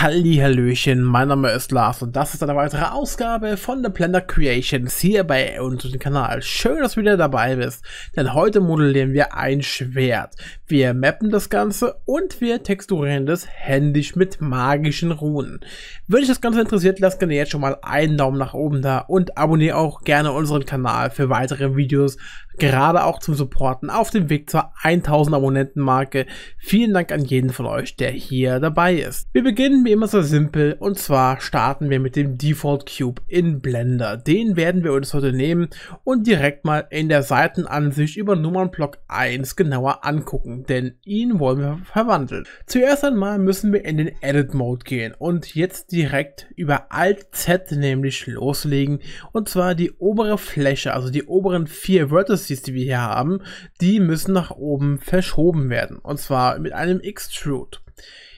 Hallihallöchen, mein Name ist Lars und das ist eine weitere Ausgabe von The Blender Creations hier bei uns auf dem Kanal. Schön, dass du wieder dabei bist, denn heute modellieren wir ein Schwert. Wir mappen das Ganze und wir texturieren das händisch mit magischen Runen. Wenn dich das Ganze interessiert, lass gerne jetzt schon mal einen Daumen nach oben da und abonniere auch gerne unseren Kanal für weitere Videos gerade auch zum Supporten auf dem Weg zur 1000 Abonnenten Marke. Vielen Dank an jeden von euch, der hier dabei ist. Wir beginnen wie immer so simpel und zwar starten wir mit dem Default Cube in Blender. Den werden wir uns heute nehmen und direkt mal in der Seitenansicht über Nummernblock 1 genauer angucken, denn ihn wollen wir verwandeln. Zuerst einmal müssen wir in den Edit Mode gehen und jetzt direkt über Alt Z nämlich loslegen und zwar die obere Fläche, also die oberen vier Vertices Chassis, die wir hier haben, die müssen nach oben verschoben werden. Und zwar mit einem Extrude.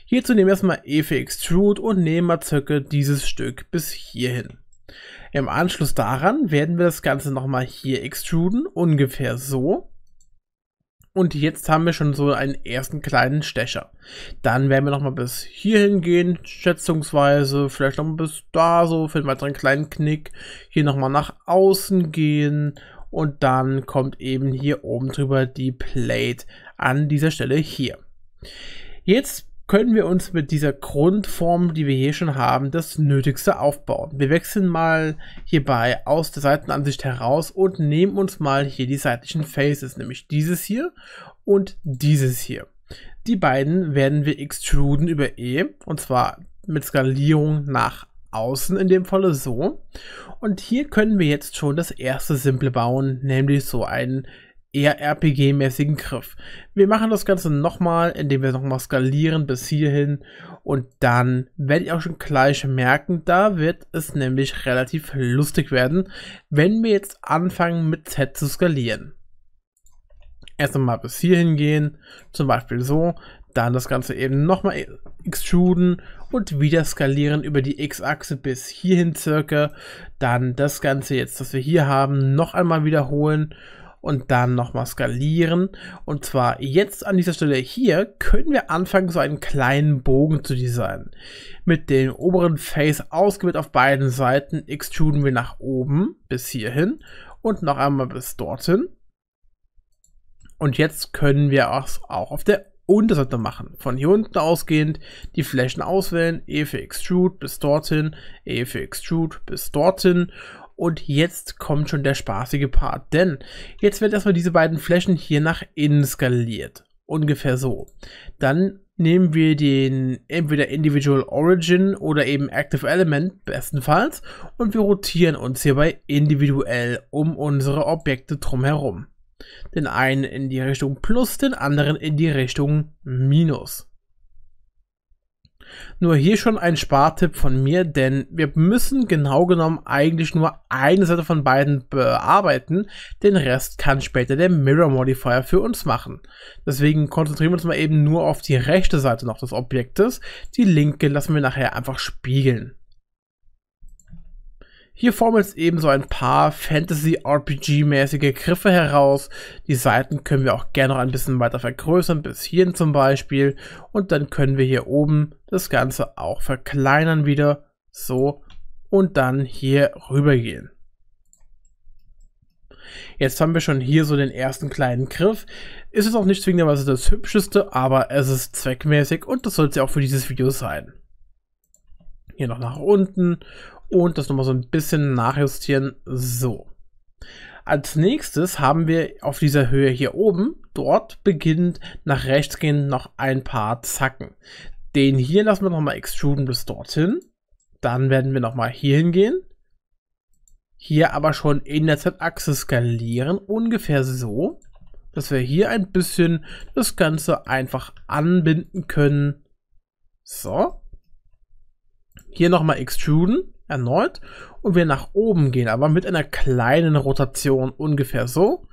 Hierzu nehmen wir erstmal Efe Extrude und nehmen mal circa dieses Stück bis hierhin. Im Anschluss daran werden wir das Ganze nochmal hier extruden, ungefähr so. Und jetzt haben wir schon so einen ersten kleinen Stecher. Dann werden wir nochmal bis hierhin gehen, schätzungsweise, vielleicht nochmal bis da so, für einen weiteren kleinen Knick. Hier nochmal nach außen gehen und dann kommt eben hier oben drüber die Plate an dieser Stelle hier. Jetzt können wir uns mit dieser Grundform, die wir hier schon haben, das Nötigste aufbauen. Wir wechseln mal hierbei aus der Seitenansicht heraus und nehmen uns mal hier die seitlichen Faces, nämlich dieses hier und dieses hier. Die beiden werden wir extruden über E, und zwar mit Skalierung nach außen in dem Falle so. Und hier können wir jetzt schon das erste Simple bauen, nämlich so einen eher RPG-mäßigen Griff. Wir machen das Ganze nochmal, indem wir nochmal skalieren bis hierhin und dann werde ich auch schon gleich merken, da wird es nämlich relativ lustig werden, wenn wir jetzt anfangen mit Z zu skalieren. Erst einmal bis hierhin gehen, zum Beispiel so, dann das Ganze eben nochmal extruden und wieder skalieren über die X-Achse bis hierhin circa. Dann das Ganze jetzt, das wir hier haben, noch einmal wiederholen und dann nochmal skalieren. Und zwar jetzt an dieser Stelle hier können wir anfangen, so einen kleinen Bogen zu designen. Mit dem oberen Face ausgewählt auf beiden Seiten extruden wir nach oben bis hierhin und noch einmal bis dorthin. Und jetzt können wir es auch auf der und das sollte man machen. Von hier unten ausgehend die Flächen auswählen, E für Extrude bis dorthin, E für Extrude bis dorthin. Und jetzt kommt schon der spaßige Part, denn jetzt werden erstmal diese beiden Flächen hier nach innen skaliert. Ungefähr so. Dann nehmen wir den entweder Individual Origin oder eben Active Element bestenfalls und wir rotieren uns hierbei individuell um unsere Objekte drumherum. Den einen in die Richtung Plus, den anderen in die Richtung Minus. Nur hier schon ein Spartipp von mir, denn wir müssen genau genommen eigentlich nur eine Seite von beiden bearbeiten. Den Rest kann später der Mirror Modifier für uns machen. Deswegen konzentrieren wir uns mal eben nur auf die rechte Seite noch des Objektes. Die linke lassen wir nachher einfach spiegeln. Hier formelt ebenso ein paar Fantasy-RPG-mäßige Griffe heraus. Die Seiten können wir auch gerne noch ein bisschen weiter vergrößern, bis hierhin zum Beispiel. Und dann können wir hier oben das Ganze auch verkleinern wieder. So. Und dann hier rüber gehen. Jetzt haben wir schon hier so den ersten kleinen Griff. Ist es auch nicht zwingenderweise das hübscheste, aber es ist zweckmäßig und das sollte es ja auch für dieses Video sein. Hier noch nach unten und das nochmal so ein bisschen nachjustieren. So. Als nächstes haben wir auf dieser Höhe hier oben, dort beginnt nach rechts gehen noch ein paar Zacken. Den hier lassen wir nochmal extruden bis dorthin. Dann werden wir nochmal hier hingehen. Hier aber schon in der Z-Achse skalieren, ungefähr so, dass wir hier ein bisschen das Ganze einfach anbinden können. So. Hier nochmal extruden erneut und wir nach oben gehen, aber mit einer kleinen Rotation ungefähr so,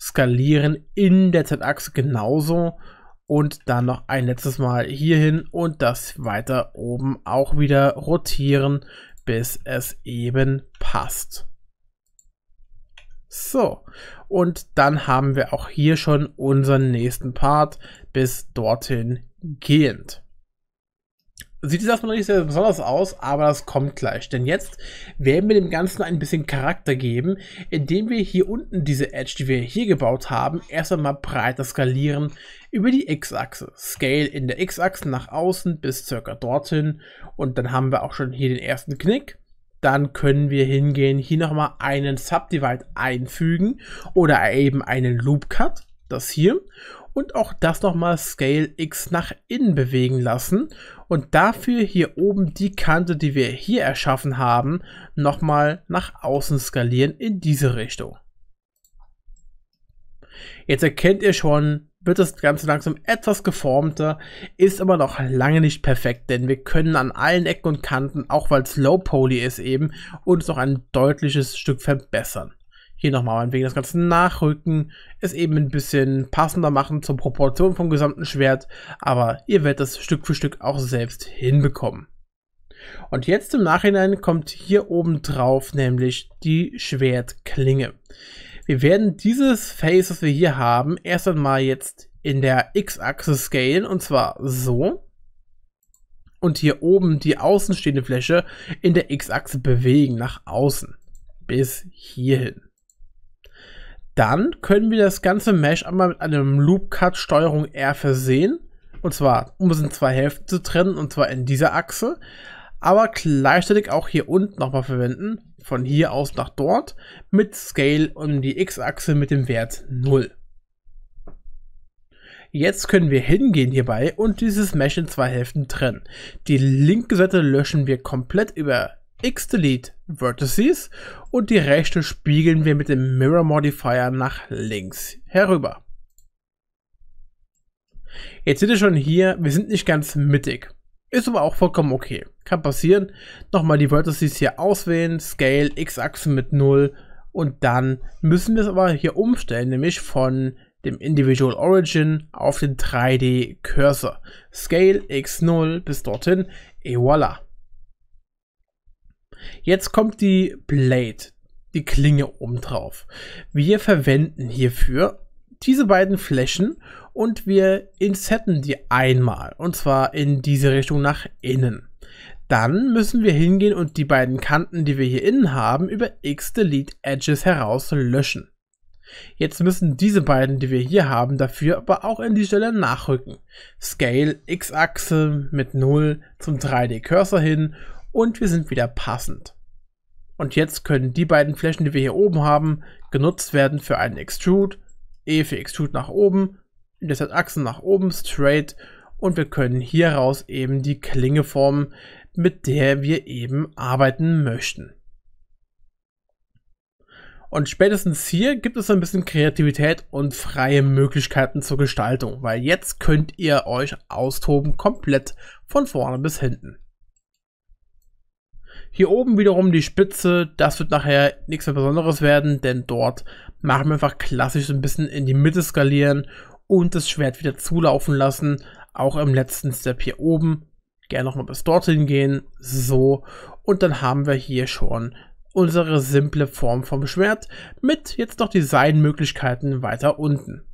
skalieren in der Z-Achse genauso und dann noch ein letztes Mal hierhin und das weiter oben auch wieder rotieren, bis es eben passt. So, und dann haben wir auch hier schon unseren nächsten Part bis dorthin gehend sieht es erstmal nicht sehr besonders aus, aber das kommt gleich. Denn jetzt werden wir dem Ganzen ein bisschen Charakter geben, indem wir hier unten diese Edge, die wir hier gebaut haben, erst einmal breiter skalieren über die X-Achse. Scale in der X-Achse nach außen bis circa dorthin. Und dann haben wir auch schon hier den ersten Knick. Dann können wir hingehen, hier nochmal einen Subdivide einfügen oder eben einen Loop Cut das hier und auch das nochmal Scale X nach innen bewegen lassen und dafür hier oben die Kante, die wir hier erschaffen haben, nochmal nach außen skalieren in diese Richtung. Jetzt erkennt ihr schon, wird das Ganze langsam etwas geformter, ist aber noch lange nicht perfekt, denn wir können an allen Ecken und Kanten, auch weil es Low Poly ist eben, uns noch ein deutliches Stück verbessern hier nochmal ein wenig das Ganze nachrücken, es eben ein bisschen passender machen zur Proportion vom gesamten Schwert, aber ihr werdet das Stück für Stück auch selbst hinbekommen. Und jetzt im Nachhinein kommt hier oben drauf nämlich die Schwertklinge. Wir werden dieses Face, das wir hier haben, erst einmal jetzt in der X-Achse scalen und zwar so. Und hier oben die außenstehende Fläche in der X-Achse bewegen nach außen bis hierhin. Dann können wir das ganze Mesh einmal mit einem Loop-Cut Steuerung R versehen. Und zwar, um es in zwei Hälften zu trennen, und zwar in dieser Achse. Aber gleichzeitig auch hier unten nochmal verwenden, von hier aus nach dort, mit Scale und die X-Achse mit dem Wert 0. Jetzt können wir hingehen hierbei und dieses Mesh in zwei Hälften trennen. Die linke Seite löschen wir komplett über x-te Vertices und die rechte spiegeln wir mit dem Mirror Modifier nach links herüber. Jetzt seht ihr schon hier, wir sind nicht ganz mittig. Ist aber auch vollkommen okay. Kann passieren. Nochmal die Vertices hier auswählen, Scale, X-Achse mit 0 und dann müssen wir es aber hier umstellen, nämlich von dem Individual Origin auf den 3D Cursor. Scale X0 bis dorthin, et voilà. Jetzt kommt die Blade, die Klinge obendrauf. Wir verwenden hierfür diese beiden Flächen und wir insetten die einmal und zwar in diese Richtung nach innen. Dann müssen wir hingehen und die beiden Kanten, die wir hier innen haben, über X-Delete Edges heraus löschen. Jetzt müssen diese beiden, die wir hier haben, dafür aber auch in die Stelle nachrücken. Scale X-Achse mit 0 zum 3D-Cursor hin und wir sind wieder passend. Und jetzt können die beiden Flächen, die wir hier oben haben, genutzt werden für einen Extrude, E für Extrude nach oben, in der Z-Achse nach oben, straight und wir können hieraus eben die Klinge formen, mit der wir eben arbeiten möchten. Und spätestens hier gibt es ein bisschen Kreativität und freie Möglichkeiten zur Gestaltung, weil jetzt könnt ihr euch austoben komplett von vorne bis hinten. Hier oben wiederum die Spitze, das wird nachher nichts mehr Besonderes werden, denn dort machen wir einfach klassisch so ein bisschen in die Mitte skalieren und das Schwert wieder zulaufen lassen. Auch im letzten Step hier oben. Gerne nochmal bis dorthin gehen. So. Und dann haben wir hier schon unsere simple Form vom Schwert mit jetzt noch Designmöglichkeiten weiter unten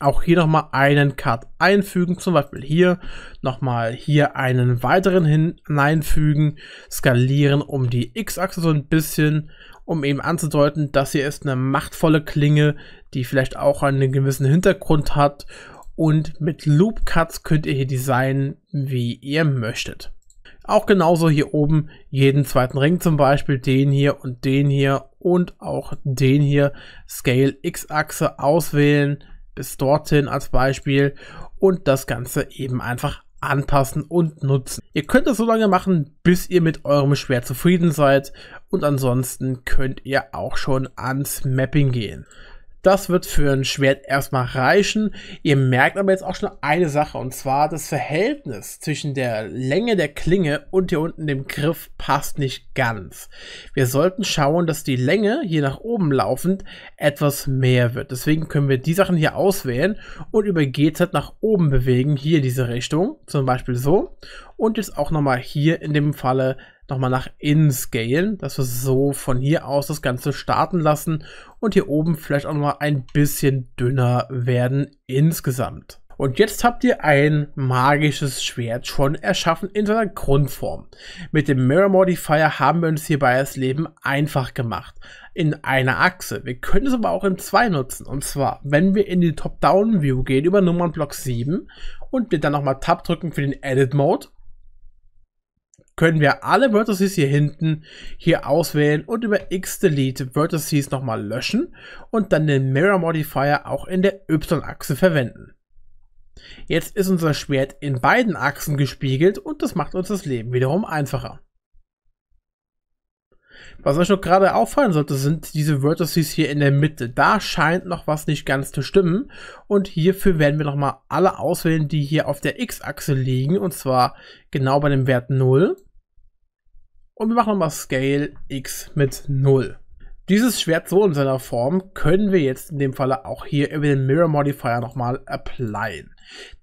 auch hier nochmal einen Cut einfügen, zum Beispiel hier nochmal hier einen weiteren hineinfügen, skalieren um die X-Achse so ein bisschen, um eben anzudeuten, dass hier ist eine machtvolle Klinge, die vielleicht auch einen gewissen Hintergrund hat und mit Loop Cuts könnt ihr hier designen, wie ihr möchtet. Auch genauso hier oben jeden zweiten Ring zum Beispiel, den hier und den hier und auch den hier, Scale X-Achse auswählen, bis dorthin als Beispiel und das Ganze eben einfach anpassen und nutzen. Ihr könnt das so lange machen, bis ihr mit eurem Schwert zufrieden seid und ansonsten könnt ihr auch schon ans Mapping gehen. Das wird für ein Schwert erstmal reichen. Ihr merkt aber jetzt auch schon eine Sache, und zwar das Verhältnis zwischen der Länge der Klinge und hier unten dem Griff passt nicht ganz. Wir sollten schauen, dass die Länge hier nach oben laufend etwas mehr wird. Deswegen können wir die Sachen hier auswählen und über GZ nach oben bewegen, hier in diese Richtung, zum Beispiel so. Und jetzt auch nochmal hier in dem Falle nochmal nach innen scalen, dass wir so von hier aus das Ganze starten lassen und hier oben vielleicht auch nochmal ein bisschen dünner werden insgesamt. Und jetzt habt ihr ein magisches Schwert schon erschaffen in seiner Grundform. Mit dem Mirror Modifier haben wir uns hierbei das Leben einfach gemacht. In einer Achse. Wir können es aber auch in zwei nutzen. Und zwar, wenn wir in die Top-Down-View gehen über Nummernblock 7 und wir dann nochmal Tab drücken für den Edit Mode können wir alle Vertices hier hinten hier auswählen und über X Delete Vertices nochmal löschen und dann den Mirror Modifier auch in der Y-Achse verwenden. Jetzt ist unser Schwert in beiden Achsen gespiegelt und das macht uns das Leben wiederum einfacher. Was euch noch gerade auffallen sollte, sind diese Vertices hier in der Mitte. Da scheint noch was nicht ganz zu stimmen. Und hierfür werden wir nochmal alle auswählen, die hier auf der X-Achse liegen. Und zwar genau bei dem Wert 0 und wir machen nochmal Scale X mit 0. Dieses Schwert so in seiner Form können wir jetzt in dem Falle auch hier über den Mirror Modifier nochmal applyen.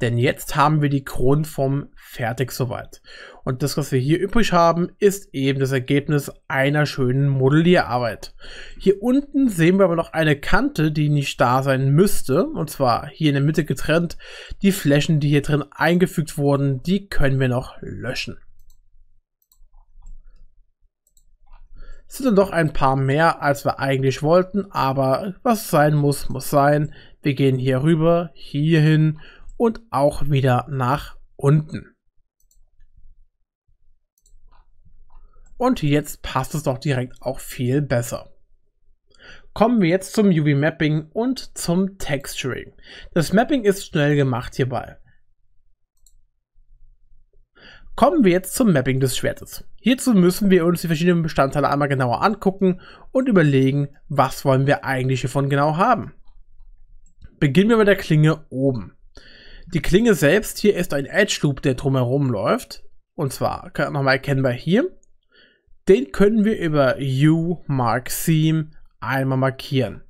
Denn jetzt haben wir die Grundform fertig soweit. Und das, was wir hier übrig haben, ist eben das Ergebnis einer schönen Modellierarbeit. Hier unten sehen wir aber noch eine Kante, die nicht da sein müsste. Und zwar hier in der Mitte getrennt. Die Flächen, die hier drin eingefügt wurden, die können wir noch löschen. sind dann doch ein paar mehr, als wir eigentlich wollten, aber was sein muss, muss sein. Wir gehen hier rüber, hier hin und auch wieder nach unten. Und jetzt passt es doch direkt auch viel besser. Kommen wir jetzt zum UV Mapping und zum Texturing. Das Mapping ist schnell gemacht hierbei. Kommen wir jetzt zum Mapping des Schwertes. Hierzu müssen wir uns die verschiedenen Bestandteile einmal genauer angucken und überlegen, was wollen wir eigentlich hiervon genau haben. Beginnen wir mit der Klinge oben. Die Klinge selbst hier ist ein Edge Loop, der drumherum läuft. Und zwar nochmal erkennbar hier. Den können wir über U Mark Seam einmal markieren.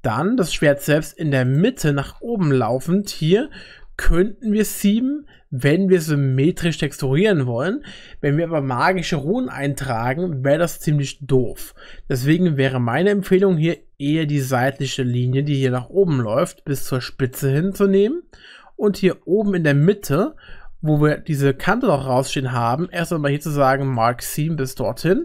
Dann das Schwert selbst in der Mitte nach oben laufend hier könnten wir Seam wenn wir symmetrisch texturieren wollen. Wenn wir aber magische Runen eintragen, wäre das ziemlich doof. Deswegen wäre meine Empfehlung hier eher die seitliche Linie, die hier nach oben läuft, bis zur Spitze hinzunehmen. Und hier oben in der Mitte, wo wir diese Kante noch rausstehen haben, erst einmal hier zu sagen, Mark 7 bis dorthin.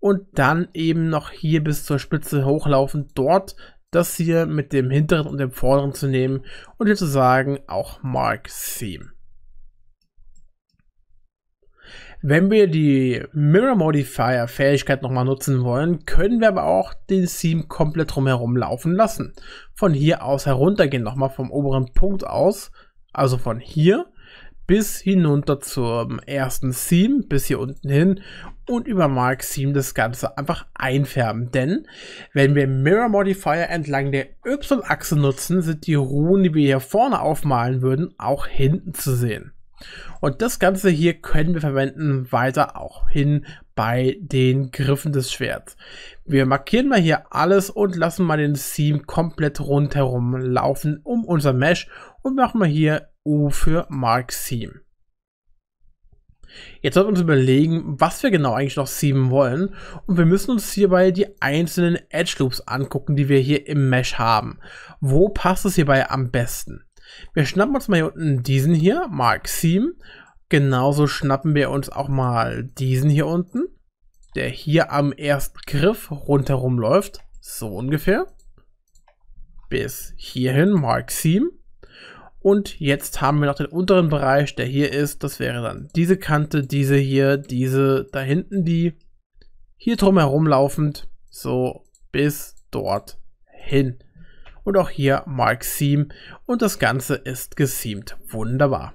Und dann eben noch hier bis zur Spitze hochlaufen, dort das hier mit dem hinteren und dem vorderen zu nehmen und hier zu sagen, auch Mark 7. Wenn wir die Mirror Modifier Fähigkeit nochmal nutzen wollen, können wir aber auch den Seam komplett drumherum laufen lassen. Von hier aus heruntergehen, nochmal vom oberen Punkt aus, also von hier bis hinunter zum ersten Seam, bis hier unten hin und über Mark Seam das Ganze einfach einfärben. Denn wenn wir Mirror Modifier entlang der Y-Achse nutzen, sind die Ruhen, die wir hier vorne aufmalen würden, auch hinten zu sehen. Und das Ganze hier können wir verwenden weiter auch hin bei den Griffen des Schwerts. Wir markieren mal hier alles und lassen mal den Seam komplett rundherum laufen um unser Mesh und machen mal hier U für Mark Seam. Jetzt sollten wir uns überlegen, was wir genau eigentlich noch seamen wollen und wir müssen uns hierbei die einzelnen Edge Loops angucken, die wir hier im Mesh haben. Wo passt es hierbei am besten? Wir schnappen uns mal hier unten diesen hier, Mark 7. Genauso schnappen wir uns auch mal diesen hier unten, der hier am ersten Griff rundherum läuft. So ungefähr. Bis hierhin, Mark 7. Und jetzt haben wir noch den unteren Bereich, der hier ist. Das wäre dann diese Kante, diese hier, diese da hinten, die hier drumherum laufend. So bis dort hin und auch hier Mark Seam und das Ganze ist geseamt. Wunderbar.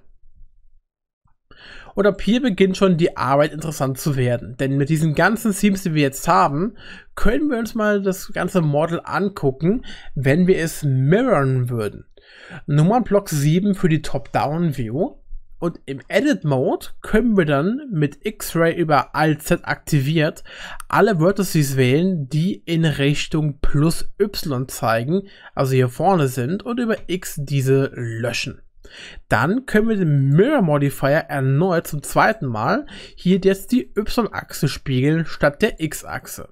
Und ab hier beginnt schon die Arbeit interessant zu werden. Denn mit diesen ganzen Seams, die wir jetzt haben, können wir uns mal das ganze Model angucken, wenn wir es mirrorn würden. Nummernblock 7 für die Top-Down-View, und im Edit Mode können wir dann mit X-Ray über Alt-Z aktiviert alle Vertices wählen, die in Richtung plus Y zeigen, also hier vorne sind, und über X diese löschen. Dann können wir den Mirror Modifier erneut zum zweiten Mal hier jetzt die Y-Achse spiegeln statt der X-Achse.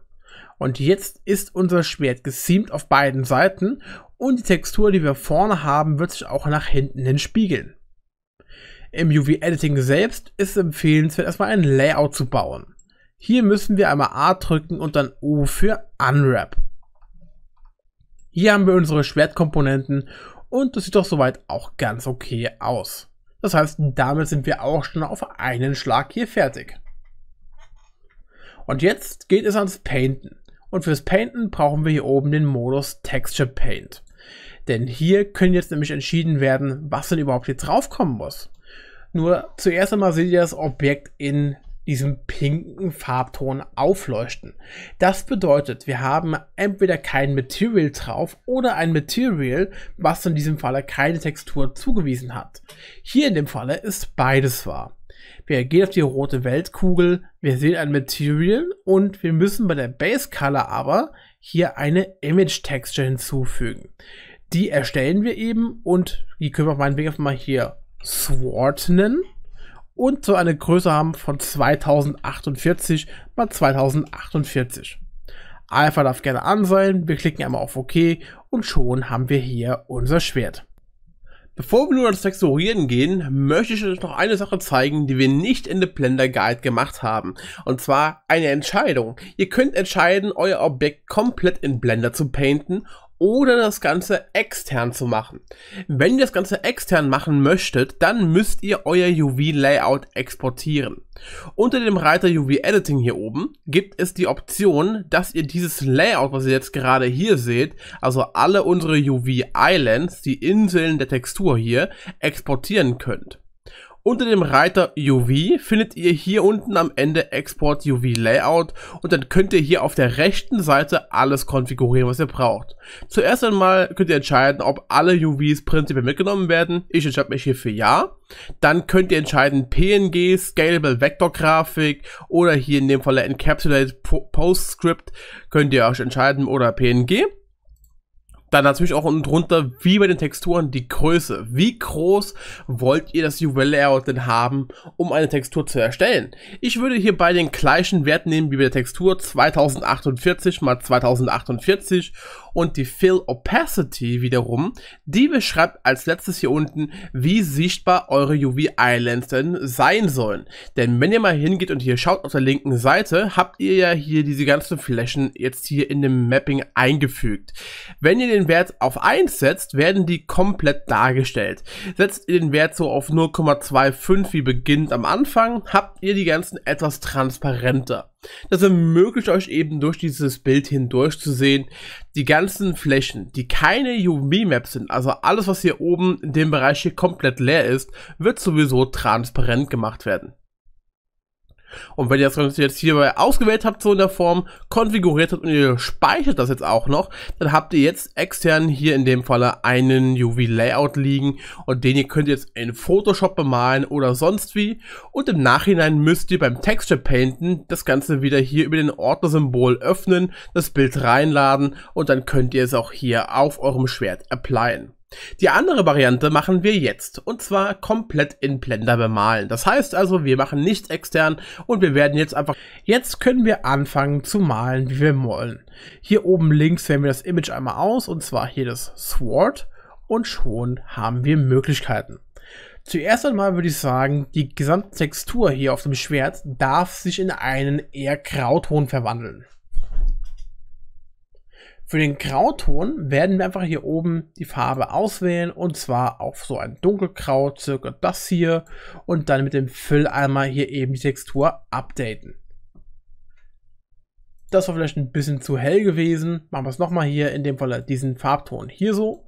Und jetzt ist unser Schwert geseamt auf beiden Seiten und die Textur, die wir vorne haben, wird sich auch nach hinten hin spiegeln. Im UV-Editing selbst ist empfehlenswert, erstmal ein Layout zu bauen. Hier müssen wir einmal A drücken und dann U für Unwrap. Hier haben wir unsere Schwertkomponenten und das sieht doch soweit auch ganz okay aus. Das heißt, damit sind wir auch schon auf einen Schlag hier fertig. Und jetzt geht es ans Painten. Und fürs Painten brauchen wir hier oben den Modus Texture Paint. Denn hier können jetzt nämlich entschieden werden, was denn überhaupt hier drauf kommen muss. Nur zuerst einmal seht ihr das Objekt in diesem pinken Farbton aufleuchten. Das bedeutet, wir haben entweder kein Material drauf oder ein Material, was in diesem Falle keine Textur zugewiesen hat. Hier in dem Falle ist beides wahr. Wir gehen auf die rote Weltkugel, wir sehen ein Material und wir müssen bei der Base Color aber hier eine Image Texture hinzufügen. Die erstellen wir eben und die können wir auf meinen Weg meinetwegen mal hier Sword nennen und so eine Größe haben von 2048 mal 2048. Alpha darf gerne an sein, wir klicken einmal auf OK und schon haben wir hier unser Schwert. Bevor wir nun ans Texturieren gehen, möchte ich euch noch eine Sache zeigen, die wir nicht in The Blender Guide gemacht haben. Und zwar eine Entscheidung. Ihr könnt entscheiden, euer Objekt komplett in Blender zu painten oder das Ganze extern zu machen. Wenn ihr das Ganze extern machen möchtet, dann müsst ihr euer UV-Layout exportieren. Unter dem Reiter UV-Editing hier oben gibt es die Option, dass ihr dieses Layout, was ihr jetzt gerade hier seht, also alle unsere UV-Islands, die Inseln der Textur hier, exportieren könnt. Unter dem Reiter UV findet ihr hier unten am Ende Export UV Layout und dann könnt ihr hier auf der rechten Seite alles konfigurieren, was ihr braucht. Zuerst einmal könnt ihr entscheiden, ob alle UVs prinzipiell mitgenommen werden. Ich entscheide mich hier für Ja. Dann könnt ihr entscheiden PNG, Scalable Vector Vektorgrafik oder hier in dem Fall Encapsulate Postscript könnt ihr euch entscheiden oder PNG dann natürlich auch unten drunter, wie bei den Texturen, die Größe. Wie groß wollt ihr das Juwel-Layout denn haben, um eine Textur zu erstellen? Ich würde hierbei den gleichen Wert nehmen wie bei der Textur 2048 x 2048 und die Fill Opacity wiederum, die beschreibt als letztes hier unten, wie sichtbar eure UV Islands denn sein sollen. Denn wenn ihr mal hingeht und hier schaut auf der linken Seite, habt ihr ja hier diese ganzen Flächen jetzt hier in dem Mapping eingefügt. Wenn ihr den Wert auf 1 setzt, werden die komplett dargestellt. Setzt ihr den Wert so auf 0,25 wie beginnt am Anfang, habt ihr die ganzen etwas transparenter. Das ermöglicht euch eben durch dieses Bild hindurch zu sehen, die ganzen Flächen, die keine UV-Maps sind, also alles, was hier oben in dem Bereich hier komplett leer ist, wird sowieso transparent gemacht werden. Und wenn ihr das Ganze jetzt hierbei ausgewählt habt, so in der Form, konfiguriert habt und ihr speichert das jetzt auch noch, dann habt ihr jetzt extern hier in dem Falle einen UV-Layout liegen und den ihr könnt jetzt in Photoshop bemalen oder sonst wie. Und im Nachhinein müsst ihr beim Texture Painten das Ganze wieder hier über den Ordner-Symbol öffnen, das Bild reinladen und dann könnt ihr es auch hier auf eurem Schwert applyen. Die andere Variante machen wir jetzt und zwar komplett in Blender bemalen. Das heißt also, wir machen nichts extern und wir werden jetzt einfach... Jetzt können wir anfangen zu malen, wie wir wollen. Hier oben links wählen wir das Image einmal aus und zwar hier das Sword und schon haben wir Möglichkeiten. Zuerst einmal würde ich sagen, die gesamte Textur hier auf dem Schwert darf sich in einen eher Grauton verwandeln. Für den Grauton werden wir einfach hier oben die Farbe auswählen und zwar auf so ein dunkelgrau, circa das hier und dann mit dem Fill-Eimer hier eben die Textur updaten. Das war vielleicht ein bisschen zu hell gewesen. Machen wir es nochmal hier, in dem Fall diesen Farbton hier so.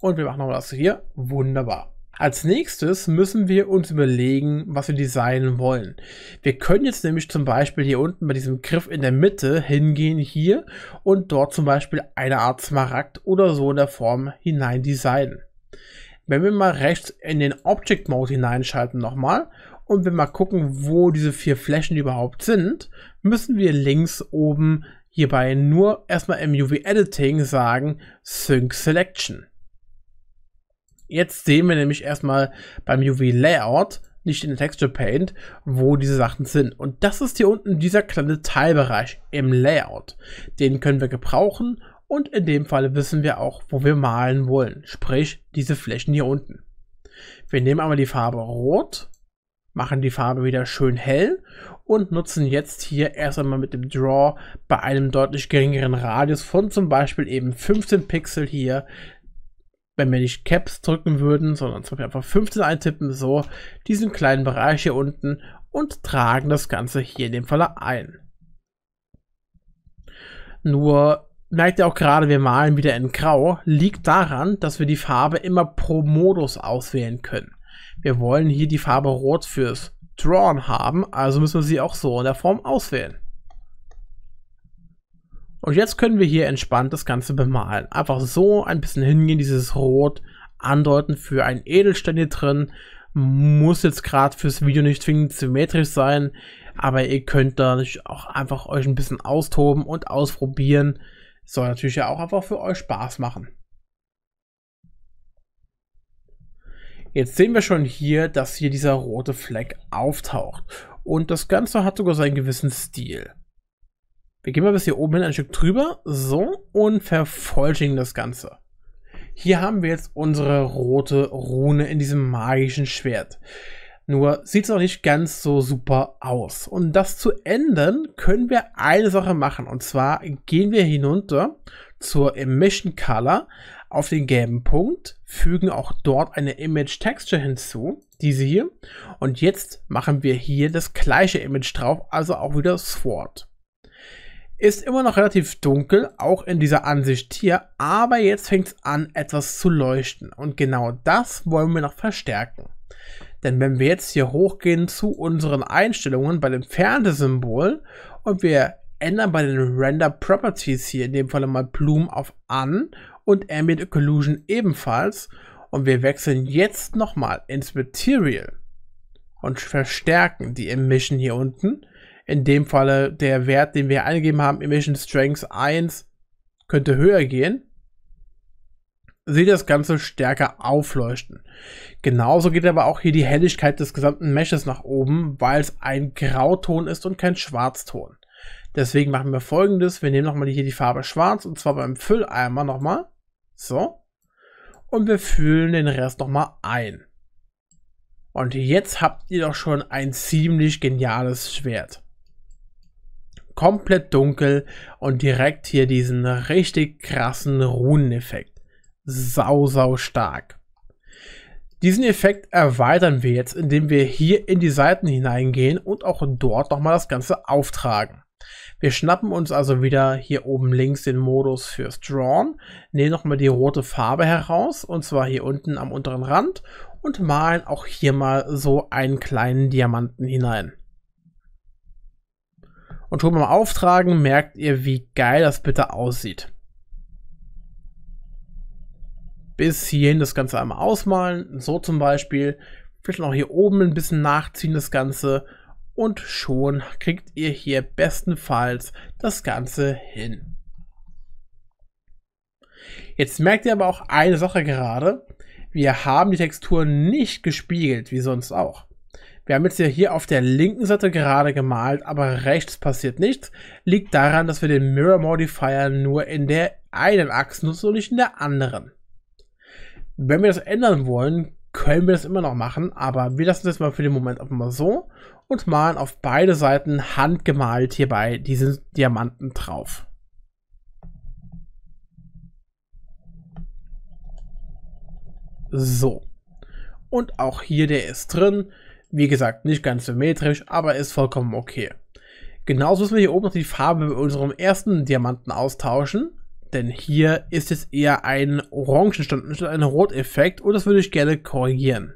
Und wir machen nochmal das hier. Wunderbar. Als nächstes müssen wir uns überlegen, was wir designen wollen. Wir können jetzt nämlich zum Beispiel hier unten bei diesem Griff in der Mitte hingehen hier und dort zum Beispiel eine Art Smaragd oder so in der Form hinein designen. Wenn wir mal rechts in den Object Mode hineinschalten nochmal und wir mal gucken, wo diese vier Flächen überhaupt sind, müssen wir links oben hierbei nur erstmal im UV Editing sagen Sync Selection. Jetzt sehen wir nämlich erstmal beim UV Layout, nicht in der Texture Paint, wo diese Sachen sind. Und das ist hier unten dieser kleine Teilbereich im Layout. Den können wir gebrauchen und in dem Fall wissen wir auch, wo wir malen wollen, sprich diese Flächen hier unten. Wir nehmen aber die Farbe Rot, machen die Farbe wieder schön hell und nutzen jetzt hier erst einmal mit dem Draw bei einem deutlich geringeren Radius von zum Beispiel eben 15 Pixel hier wenn wir nicht Caps drücken würden, sondern zum Beispiel einfach 15 eintippen, so diesen kleinen Bereich hier unten und tragen das Ganze hier in dem Falle ein. Nur merkt ihr auch gerade, wir malen wieder in Grau, liegt daran, dass wir die Farbe immer pro Modus auswählen können. Wir wollen hier die Farbe Rot fürs Drawn haben, also müssen wir sie auch so in der Form auswählen. Und jetzt können wir hier entspannt das Ganze bemalen. Einfach so ein bisschen hingehen, dieses Rot andeuten für einen Edelstein hier drin. Muss jetzt gerade fürs Video nicht zwingend symmetrisch sein, aber ihr könnt da auch einfach euch ein bisschen austoben und ausprobieren. Soll natürlich ja auch einfach für euch Spaß machen. Jetzt sehen wir schon hier, dass hier dieser rote Fleck auftaucht. Und das Ganze hat sogar seinen gewissen Stil. Wir gehen mal bis hier oben hin ein Stück drüber, so, und vervollständigen das Ganze. Hier haben wir jetzt unsere rote Rune in diesem magischen Schwert. Nur sieht es auch nicht ganz so super aus. Und das zu ändern, können wir eine Sache machen. Und zwar gehen wir hinunter zur Emission Color auf den gelben Punkt, fügen auch dort eine Image Texture hinzu, diese hier. Und jetzt machen wir hier das gleiche Image drauf, also auch wieder Sword. Ist immer noch relativ dunkel, auch in dieser Ansicht hier, aber jetzt fängt es an, etwas zu leuchten. Und genau das wollen wir noch verstärken. Denn wenn wir jetzt hier hochgehen zu unseren Einstellungen bei dem Fernsehsymbol und wir ändern bei den Render Properties hier, in dem Fall mal Bloom auf An und Ambient Occlusion ebenfalls. Und wir wechseln jetzt nochmal ins Material und verstärken die Emission hier unten in dem Falle der Wert, den wir eingegeben haben, Emission Strength 1, könnte höher gehen. sieht das Ganze stärker aufleuchten. Genauso geht aber auch hier die Helligkeit des gesamten Meshes nach oben, weil es ein Grauton ist und kein Schwarzton. Deswegen machen wir folgendes. Wir nehmen nochmal hier die Farbe schwarz und zwar beim Fülleimer nochmal. So. Und wir füllen den Rest nochmal ein. Und jetzt habt ihr doch schon ein ziemlich geniales Schwert komplett dunkel und direkt hier diesen richtig krassen Runeneffekt. Sau, sau stark. Diesen Effekt erweitern wir jetzt, indem wir hier in die Seiten hineingehen und auch dort nochmal das Ganze auftragen. Wir schnappen uns also wieder hier oben links den Modus fürs Drawn, nehmen nochmal die rote Farbe heraus und zwar hier unten am unteren Rand und malen auch hier mal so einen kleinen Diamanten hinein. Und schon beim Auftragen merkt ihr, wie geil das bitte aussieht. Bis hierhin das Ganze einmal ausmalen, so zum Beispiel. Vielleicht noch hier oben ein bisschen nachziehen das Ganze. Und schon kriegt ihr hier bestenfalls das Ganze hin. Jetzt merkt ihr aber auch eine Sache gerade. Wir haben die Texturen nicht gespiegelt, wie sonst auch. Wir haben jetzt hier auf der linken Seite gerade gemalt, aber rechts passiert nichts. Liegt daran, dass wir den Mirror Modifier nur in der einen Achse nutzen und nicht in der anderen. Wenn wir das ändern wollen, können wir das immer noch machen, aber wir lassen das mal für den Moment auch mal so und malen auf beide Seiten handgemalt hierbei diese Diamanten drauf. So. Und auch hier der ist drin. Wie gesagt, nicht ganz symmetrisch, aber ist vollkommen okay. Genauso müssen wir hier oben noch die Farbe bei unserem ersten Diamanten austauschen. Denn hier ist es eher ein Orangenstand anstatt ein Roteffekt und das würde ich gerne korrigieren.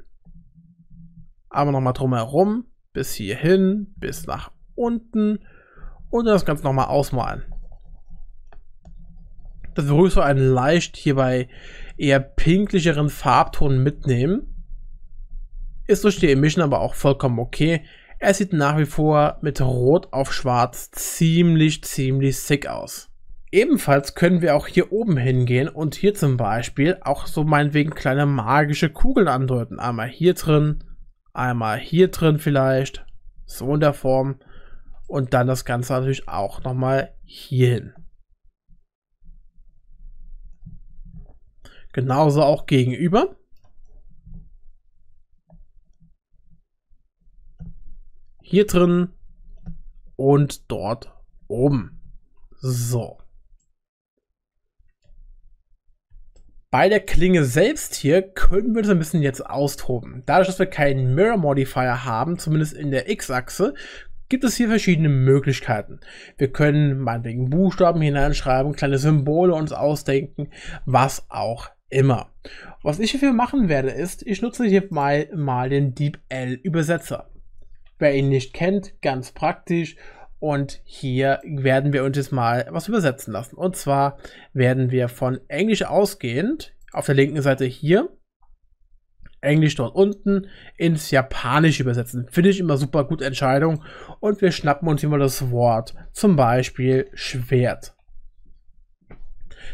Aber nochmal drumherum, bis hierhin, bis nach unten und das Ganze nochmal ausmalen. Das Berührst so einen leicht hierbei eher pinklicheren Farbton mitnehmen. Ist durch die Emission aber auch vollkommen okay. Er sieht nach wie vor mit Rot auf Schwarz ziemlich, ziemlich sick aus. Ebenfalls können wir auch hier oben hingehen und hier zum Beispiel auch so meinetwegen kleine magische Kugeln andeuten. Einmal hier drin, einmal hier drin vielleicht, so in der Form. Und dann das Ganze natürlich auch nochmal hier hin. Genauso auch gegenüber. hier drin und dort oben. So. Bei der Klinge selbst hier können wir das ein bisschen jetzt austoben. Dadurch, dass wir keinen Mirror Modifier haben, zumindest in der X-Achse, gibt es hier verschiedene Möglichkeiten. Wir können meinetwegen Buchstaben hineinschreiben, kleine Symbole uns ausdenken, was auch immer. Was ich hierfür machen werde, ist, ich nutze hier mal, mal den DeepL-Übersetzer wer ihn nicht kennt, ganz praktisch. Und hier werden wir uns jetzt mal was übersetzen lassen. Und zwar werden wir von Englisch ausgehend auf der linken Seite hier Englisch dort unten ins Japanisch übersetzen. Finde ich immer super gute Entscheidung. Und wir schnappen uns immer das Wort. Zum Beispiel Schwert.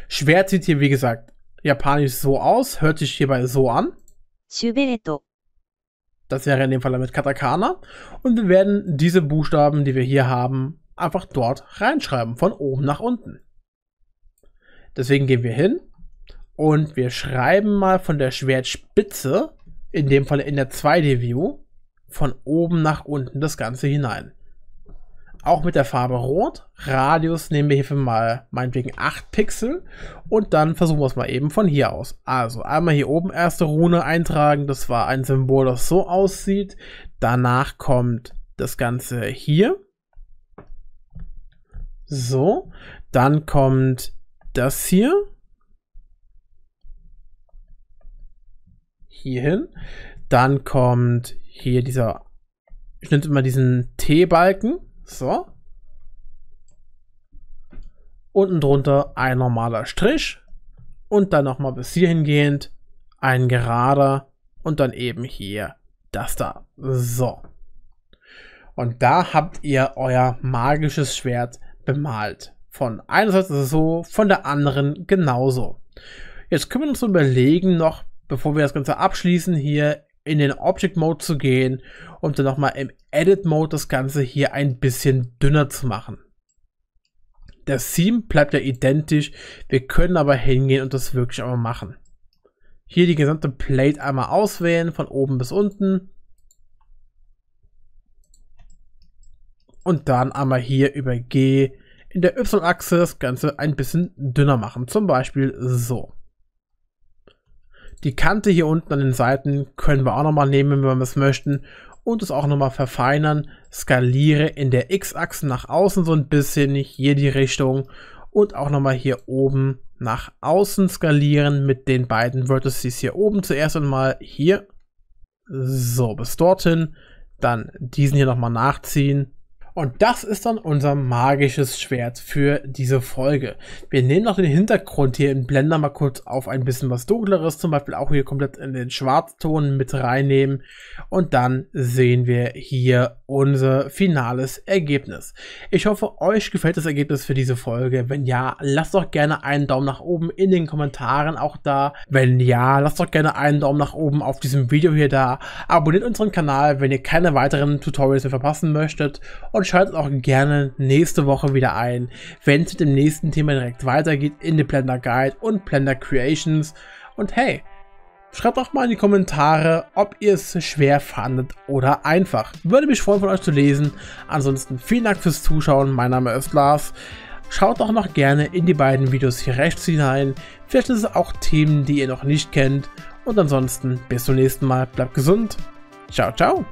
Schwert sieht hier, wie gesagt, Japanisch so aus, hört sich hierbei so an. Shubereto. Das wäre in dem Fall mit Katakana. Und wir werden diese Buchstaben, die wir hier haben, einfach dort reinschreiben, von oben nach unten. Deswegen gehen wir hin und wir schreiben mal von der Schwertspitze, in dem Fall in der 2D-View, von oben nach unten das Ganze hinein auch mit der Farbe Rot. Radius nehmen wir hierfür mal meinetwegen 8 Pixel. Und dann versuchen wir es mal eben von hier aus. Also einmal hier oben erste Rune eintragen. Das war ein Symbol, das so aussieht. Danach kommt das Ganze hier. So. Dann kommt das hier. Hier hin. Dann kommt hier dieser, ich nenne immer diesen T-Balken. So. Unten drunter ein normaler Strich. Und dann nochmal bis hierhin gehend ein gerader und dann eben hier das da. So. Und da habt ihr euer magisches Schwert bemalt. Von einer Seite so, von der anderen genauso. Jetzt können wir uns überlegen noch, bevor wir das Ganze abschließen, hier in den Object Mode zu gehen und dann nochmal im Edit Mode das Ganze hier ein bisschen dünner zu machen. Der Seam bleibt ja identisch, wir können aber hingehen und das wirklich einmal machen. Hier die gesamte Plate einmal auswählen, von oben bis unten. Und dann einmal hier über G in der Y-Achse das Ganze ein bisschen dünner machen, zum Beispiel so. Die Kante hier unten an den Seiten können wir auch nochmal nehmen, wenn wir es möchten. Und es auch nochmal verfeinern. Skaliere in der X-Achse nach außen so ein bisschen, hier die Richtung. Und auch nochmal hier oben nach außen skalieren mit den beiden Vertices hier oben. Zuerst einmal hier. So, bis dorthin. Dann diesen hier nochmal nachziehen. Und das ist dann unser magisches Schwert für diese Folge. Wir nehmen noch den Hintergrund hier im Blender mal kurz auf ein bisschen was dunkleres, zum Beispiel auch hier komplett in den Schwarzton mit reinnehmen. Und dann sehen wir hier unser finales Ergebnis. Ich hoffe, euch gefällt das Ergebnis für diese Folge. Wenn ja, lasst doch gerne einen Daumen nach oben in den Kommentaren auch da. Wenn ja, lasst doch gerne einen Daumen nach oben auf diesem Video hier da. Abonniert unseren Kanal, wenn ihr keine weiteren Tutorials mehr verpassen möchtet. Und und schaltet auch gerne nächste Woche wieder ein, wenn es mit dem nächsten Thema direkt weitergeht in den Blender Guide und Blender Creations. Und hey, Schreibt auch mal in die Kommentare, ob ihr es schwer fandet oder einfach. Würde mich freuen, von euch zu lesen. Ansonsten vielen Dank fürs Zuschauen. Mein Name ist Lars. Schaut auch noch gerne in die beiden Videos hier rechts hinein. Vielleicht sind es auch Themen, die ihr noch nicht kennt. Und ansonsten bis zum nächsten Mal. Bleibt gesund. Ciao, ciao.